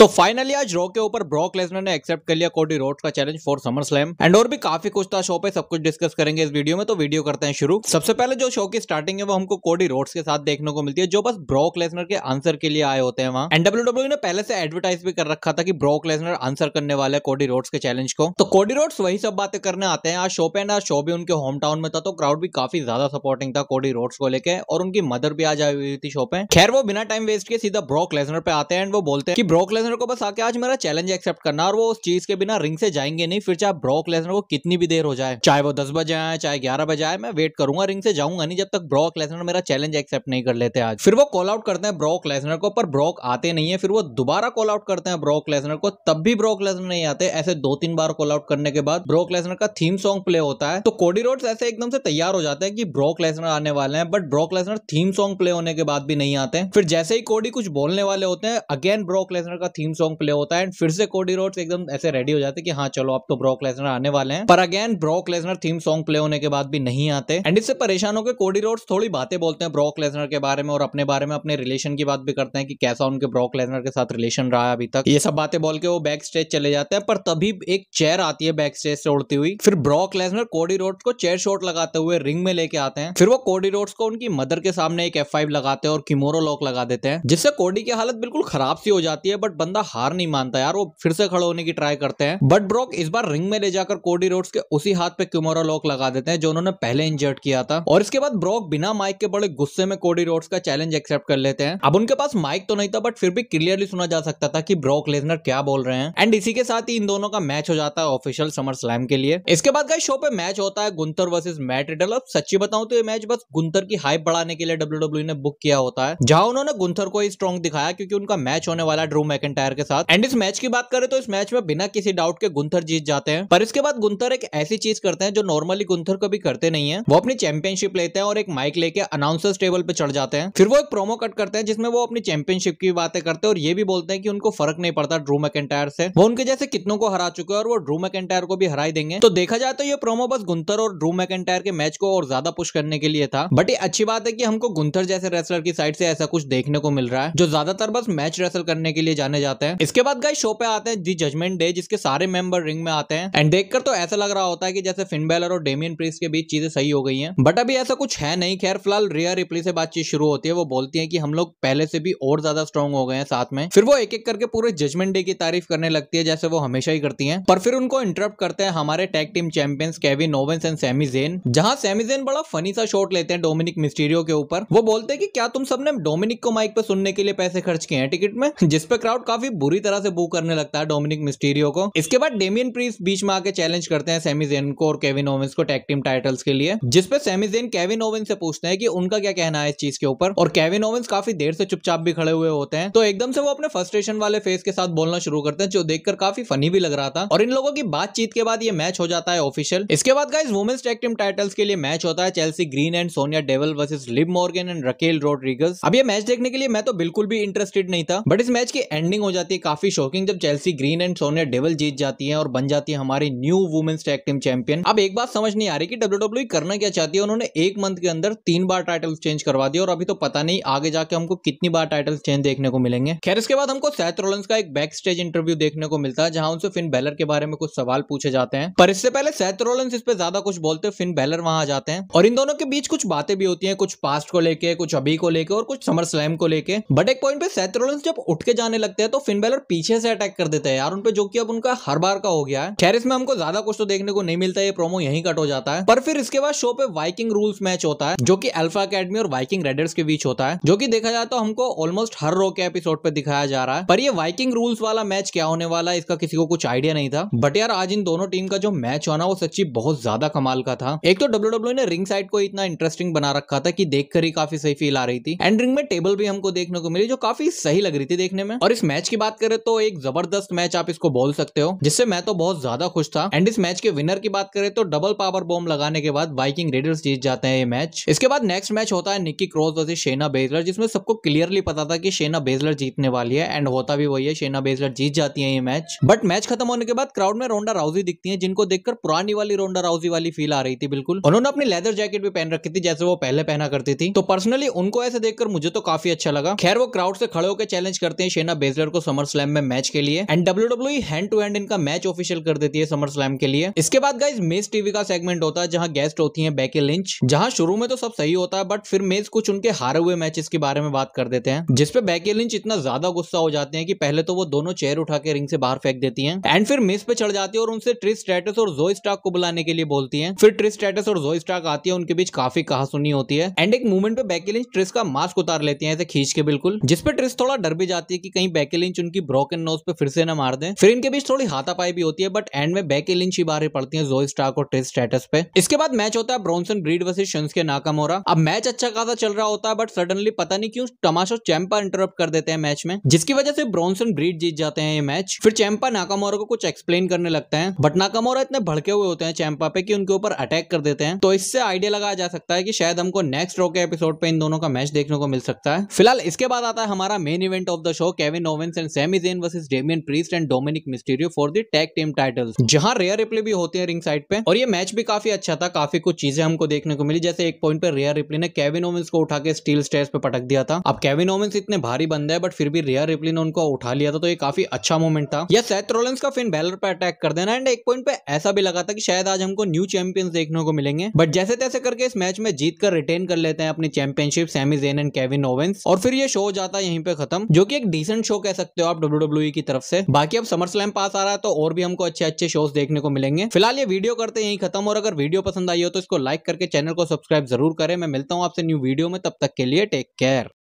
तो फाइनली आज रॉ के ऊपर ब्रॉक लेसनर ने एक्सेप्ट कर लिया कोडी रोड का challenge for SummerSlam and और भी काफी कुछ था शो पे सब कुछ डिस्कस करेंगे इस वीडियो में तो वीडियो करते हैं शुरू सबसे पहले जो शो की स्टार्टिंग है वो हमको कोडी रोड्स के साथ देखने को मिलती है जो बस ब्रॉक लेसनर के आंसर के लिए आए होते हैं वहाँ एंड डब्ल्यू ने पहले से एडवर्टाइज भी कर रखा था कि ब्रॉक लेसनर आंसर करने वाले कोडी रोड्स के चैलेंज को तो कोडी रोड्स वही सब बातें करने आते हैं आज शो पे ना शो भी उनके होम टाउन में था तो क्राउड भी काफी ज्यादा सपोर्टिंग था कोडी रोड्स को लेकर और उनकी मदर भी आज आई हुई थी शो पे खैर वो बिना टाइम वेस्ट के सीधा ब्रॉक लेसनर पे आते हैं एंड वो बोलते हैं कि ब्रॉक लेसनर लेसनर को बस आके आज मेरा चैलेंज एक्सेप्ट करना और वो उस चीज के बिना रिंग से जाएंगे नहीं फिर चाहे ब्रॉक लेसनर को कितनी भी देर हो जाए चाहे वो दस बजे आए चाहे ग्यारह बजे आए मैं वेट करूंगा रिंग से जाऊंगा नहीं जब तक ब्रॉक लेसनर मेरा चैलेंज एक्सेप्ट नहीं कर लेते आज फिर वो कॉल आउट करते हैं ब्रॉक लेसनर को पर ब्रॉक आते नहीं है फिर वो दोबारा कॉल आउट करते हैं ब्रॉक लेसनर को तब भी ब्रॉक लेसनर नहीं आते ऐसे दो तीन बार कॉल आउट करने के बाद ब्रॉक लेसनर का थीम सॉन्ग प्ले होता है तो कोडी रोड्स ऐसे एकदम से तैयार हो जाते हैं कि ब्रॉक लेसनर आने वाले हैं but Brock Lesnar theme song play होने के बाद भी नहीं आते फिर जैसे ही कोडी कुछ बोलने वाले होते हैं अगेन ब्रॉक लेसनर का थीम सॉन्ग प्ले होता है एंड फिर से कोडी रोड्स एकदम ऐसे रेडी हो जाते हैं कि हाँ चलो अब तो ब्रॉक लेसनर आने वाले हैं पर again Brock Lesnar theme song play होने के बाद भी नहीं आते एंड इससे परेशान होकर कोडी रोड्स थोड़ी बातें बोलते हैं ब्रॉक लेसनर के बारे में और अपने बारे में अपने रिलेशन की बात भी करते हैं कि कैसा उनके ब्रॉक लेसनर के साथ रिलेशन रहा है अभी तक ये सब बातें बोल के वो बैक स्टेज चले जाते हैं पर तभी एक चेयर आती है बैक स्टेज से उड़ती हुई फिर ब्रॉक लेसनर कोडी रोड्स को चेयर शॉट लगाते हुए रिंग में लेके आते हैं फिर वो कोडी रोड्स को उनकी मदर के सामने एक एफ लगाते हैं और किमोरो लॉक लगा देते हैं जिससे कोडी की हालत बिल्कुल खराब सी हो जाती है बट बंदा हार नहीं मानता यार वो फिर से खड़े होने की ट्राई करते हैं बट ब्रॉक इस बार रिंग में ले जाकर कोडी रोड्स के उसी हाथ पे क्यूमोरा लॉक लगा देते हैं जो उन्होंने पहले इंजर्ट किया था और इसके बाद ब्रॉक बिना माइक के बड़े गुस्से में कोडी रोड्स का चैलेंज एक्सेप्ट कर लेते हैं अब उनके पास माइक तो नहीं था बट फिर भी क्लियरली सुना जा सकता था कि ब्रॉक लेजनर क्या बोल रहे हैं एंड इसी के साथ ही इन दोनों का मैच हो जाता है ऑफिशियल समर स्लैम के लिए इसके बाद का शो पे मैच होता है गुंतर वर्सेज मैट रिडल अब सच्ची बताऊं तो ये मैच बस गुंतर की हाइप बढ़ाने के लिए डब्ल्यू e ने बुक किया होता है जहां उन्होंने गुंतर को ही स्ट्रॉन्ग दिखाया क्योंकि उनका मैच होने वाला ड्रू मैकेंटायर मैकेंटायर के साथ एंड इस मैच की बात करें तो इस मैच में बिना किसी डाउट के गुंथर जीत जाते हैं पर इसके बाद गुंथर एक ऐसी चीज करते हैं जो नॉर्मली गुंथर कभी करते नहीं है वो अपनी चैंपियनशिप लेते हैं और एक माइक लेके अनाउंसर्स टेबल पे चढ़ जाते हैं फिर वो एक प्रोमो कट करते हैं जिसमें वो अपनी चैंपियनशिप की बातें करते हैं और ये भी बोलते हैं कि उनको फर्क नहीं पड़ता ड्रू मैकेंटायर से वो उनके जैसे कितनों को हरा चुके हैं और वो ड्रू मैकेंटायर को भी हराई देंगे तो देखा जाए तो ये प्रोमो बस गुंथर और ड्रू मैकेंटायर के मैच को और ज्यादा पुश करने के लिए था बट ये अच्छी बात है कि हमको गुंथर जैसे रेसलर की साइड से ऐसा कुछ देखने को मिल रहा है जो ज्यादातर बस मैच रेसल करने के लिए जाने जाते जाते हैं इसके बाद गाइस शो पे आते हैं दी जजमेंट डे जिसके सारे मेंबर रिंग में आते हैं एंड देखकर तो ऐसा लग रहा होता है कि जैसे फिनबेलर और डेमियन प्रिंस के बीच चीजें सही हो गई हैं बट अभी ऐसा कुछ है नहीं खैर फिलहाल रिया रिप्ली से बातचीत शुरू होती है वो बोलती है कि हम लोग पहले से भी और ज्यादा स्ट्रॉन्ग हो गए हैं साथ में फिर वो एक एक करके पूरे जजमेंट डे की तारीफ करने लगती है जैसे वो हमेशा ही करती है पर फिर उनको इंटरप्ट करते हैं हमारे tag team champions Kevin Owens and Sami Zayn जहां सेमी जेन बड़ा फनी सा शॉट लेते हैं डोमिनिक मिस्टीरियो के ऊपर वो बोलते हैं कि क्या तुम सबने डोमिनिक को माइक पर सुनने के लिए पैसे खर्च किए हैं टिकट में जिसपे क्राउड काफी काफी बुरी तरह से बू करने लगता है डोमिनिक मिस्टीरियो को इसके बाद डेमियन प्रीस बीच में आके चैलेंज करते हैं सेमी जेन को और केविन ओवेंस को टैग टीम टाइटल्स के लिए जिसपे सेमी जेन केविन ओवेंस से पूछते हैं कि उनका क्या कहना है इस चीज के ऊपर और केविन ओवेंस काफी देर से चुपचाप भी खड़े हुए होते हैं तो एकदम से वो अपने फर्स्ट्रेशन वाले फेस के साथ बोलना शुरू करते हैं जो देखकर काफी फनी भी लग रहा था और इन लोगों की बातचीत के बाद ये मैच हो जाता है ऑफिशियल इसके बाद guys women's tag team titles के लिए मैच होता है Chelsea Green and Sonya Deville versus Liv Morgan and Raquel Rodriguez अब ये मैच देखने के लिए मैं तो बिल्कुल भी इंटरेस्टेड नहीं था बट इस मैच की एंडिंग हो जाती है काफी शॉकिंग जब Chelsea Green and Sonya Deville जीत जाती है और बन जाती है हमारी new women's tag team champion अब एक बात समझ नहीं आ रही कि डब्ल्यू e करना क्या चाहती है उन्होंने एक मंथ के अंदर तीन बार टाइटल चेंज करवा दिया और अभी तो पता नहीं आगे जाके हमको कितनी बार टाइटल चेंज देखने को मिलेंगे खैर इसके बाद हमको सैथ रोलेंस का एक बैक स्टेज इंटरव्यू देखने को मिलता है जहां उनसे फिन बैलर के बारे में कुछ सवाल पूछे जाते हैं पर इससे पहले सैथ रोलेंस इस पे ज्यादा कुछ बोलते फिन बैलर वहां आ जाते हैं और इन दोनों के बीच कुछ बातें भी होती है कुछ पास्ट को लेकर कुछ अभी को लेकर और कुछ समर स्लैम को लेकर बट एक पॉइंट पे सैथ रोलेंस जब उठ के जाने लगते हैं तो फिन बैलर पीछे से अटैक कर देता है यार उनपे जो कि अब उनका हर बार का हो गया है खैर इसमें हमको ज्यादा कुछ तो देखने को नहीं मिलता है प्रोमो यहीं कट हो जाता है पर फिर इसके बाद शो पे वाइकिंग रूल्स मैच होता है जो की अल्फा अकेडमी और वाइकिंग रेडर्स के बीच होता है जो की देखा जाए तो हमको ऑलमोस्ट हर रो के एपिसोड पे दिखाया जा रहा है पर ये वाइकिंग रूल्स वाला मैच क्या होने वाला है इसका किसी को कुछ आइडिया नहीं था बट यार आज इन दोनों टीम का जो मैच होना वो सच्ची बहुत ज्यादा कमाल का था एक तो डब्ल्यू e ने रिंग साइड को इतना इंटरेस्टिंग बना रखा था कि देखकर ही काफी सही फील आ रही थी एंड रिंग में टेबल भी हमको देखने को मिली जो काफी सही लग रही थी देखने में और इस मैच मैच की बात करें तो एक जबरदस्त मैच आप इसको बोल सकते हो जिससे मैं तो बहुत ज्यादा खुश था एंड इस मैच के विनर की बात करें तो डबल पावर बॉम्ब लगाने के बाद वाइकिंग रेडर्स जीत जाते हैं ये मैच इसके बाद नेक्स्ट मैच होता है Nikki Cross versus Shayna Baszler जिसमें सबको क्लियरली पता था कि शेना बेजलर जीतने वाली है एंड होता भी वही है शेना बेजलर जीत जाती है ये मैच बट मैच खत्म होने के बाद क्राउड में रोंडा राउजी दिखती है जिनको देखकर पुरानी वाली रोंडा राउजी वाली फील आ रही थी बिल्कुल उन्होंने अपनी लेदर जैकेट भी पहन रखी थी जैसे वो पहले पहना करती थी तो पर्सनली उनको ऐसे देखकर मुझे तो काफी अच्छा लगा खैर वो क्राउड से खड़े होकर चैलेंज करते हैं शेना बेजलर को समर स्लैम में मैच के लिए and W W hand to hand इनका मैच ऑफिशियल कर देती है समर स्लैम के लिए इसके बाद गाइज मेज टीवी का सेगमेंट होता है जहां गेस्ट होती है बैके लिंच जहां शुरू में तो सब सही होता है बट फिर मेज कुछ उनके हारे हुए मैचेस के बारे में बात कर देते हैं जिसपे बैके लिंच इतना ज्यादा गुस्सा हो जाते हैं कि पहले तो वो दोनों चेयर उठा के रिंग से बाहर फेंक देती है एंड फिर मेज पे चढ़ जाती है और उनसे ट्रिस स्टेटस और जो स्टॉक को बुलाने के लिए बोलती है फिर ट्रिस स्टेटस और जो स्टॉक आती है उनके बीच काफी कहा सुनी होती है एंड एक मूवमेंट पे बैके लिंच ट्रिस का मास्क उतार लेती है ऐसे खींच के बिल्कुल जिसपे ट्रिस थोड़ा डर भी जाती है कि कहीं बैके लिंच उनकी ब्रोकन नोज पे फिर से ना मार दें फिर इनके बीच थोड़ी हाथापाई भी होती है बट एंड में बैके लिंच ही बाहर पड़ती है जोई स्टार को टेस्ट स्टेटस पे इसके बाद मैच होता है ब्रॉन्सन ब्रीड वर्सेस के नाकम हो रहा अब मैच अच्छा खासा चल रहा होता है बट सडनली पता नहीं क्यों टमाशो चैंपा इंटरप्ट कर देते हैं मैच में जिसकी वजह से ब्रॉन्सन ब्रीड जीत जाते हैं ये मैच फिर चैंपा नाकामोरा को कुछ एक्सप्लेन करने लगता है बट नाकामोरा इतने भड़के हुए होते हैं चैंपा पे कि उनके ऊपर अटैक कर देते हैं तो इससे आइडिया लगाया जा सकता है कि शायद हमको नेक्स्ट रो के एपिसोड पे इन दोनों का मैच देखने को मिल सकता है फिलहाल इसके बाद आता है हमारा main event of the show Kevin Owens Owens and Sami Zayn versus Damian Priest and Dominik Mysterio for the tag team titles जहां रेयर रिप्ले भी होते हैं रिंग साइड पे और ये मैच भी काफी अच्छा था काफी कुछ चीजें हमको देखने को मिली जैसे एक पॉइंट पर रेयर रिप्ले ने केविन ओमेंस को उठा के स्टील स्टेयर्स पे पटक दिया था अब केविन ओमेंस इतने भारी बंदा है बट फिर भी रेयर रिप्ले ने उनको उठा लिया था तो ये काफी अच्छा मोमेंट था या सेथ रोलेंस का फिन बैलर पर अटैक कर देना एंड एक पॉइंट पे ऐसा भी लगा था कि शायद आज हमको न्यू चैंपियंस देखने को मिलेंगे बट जैसे तैसे करके इस मैच में जीत कर रिटेन कर लेते हैं अपनी championship Sami Zayn and Kevin Owens और फिर ये शो जाता है यहीं पे खत्म जो कि एक डिसेंट शो कह सकते हो आप डब्ल्यू e की तरफ से बाकी अब समर स्लैम पास आ रहा है तो और भी हमको अच्छे अच्छे शोज देखने को मिलेंगे फिलहाल ये वीडियो करते यही खत्म और अगर वीडियो पसंद आई हो तो इसको लाइक करके चैनल को सब्सक्राइब जरूर करें मैं मिलता हूँ आपसे न्यू वीडियो में तब तक के लिए टेक केयर